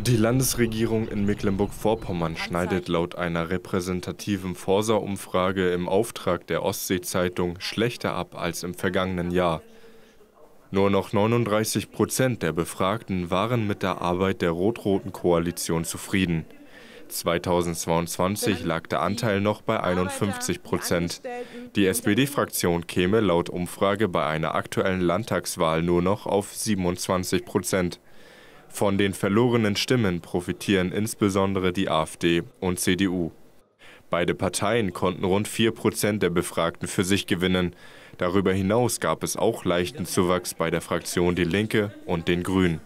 Die Landesregierung in Mecklenburg-Vorpommern schneidet laut einer repräsentativen Forsa-Umfrage im Auftrag der Ostsee-Zeitung schlechter ab als im vergangenen Jahr. Nur noch 39 Prozent der Befragten waren mit der Arbeit der rot-roten Koalition zufrieden. 2022 lag der Anteil noch bei 51 Prozent. Die SPD-Fraktion käme laut Umfrage bei einer aktuellen Landtagswahl nur noch auf 27 Prozent. Von den verlorenen Stimmen profitieren insbesondere die AfD und CDU. Beide Parteien konnten rund 4 Prozent der Befragten für sich gewinnen. Darüber hinaus gab es auch leichten Zuwachs bei der Fraktion Die Linke und den Grünen.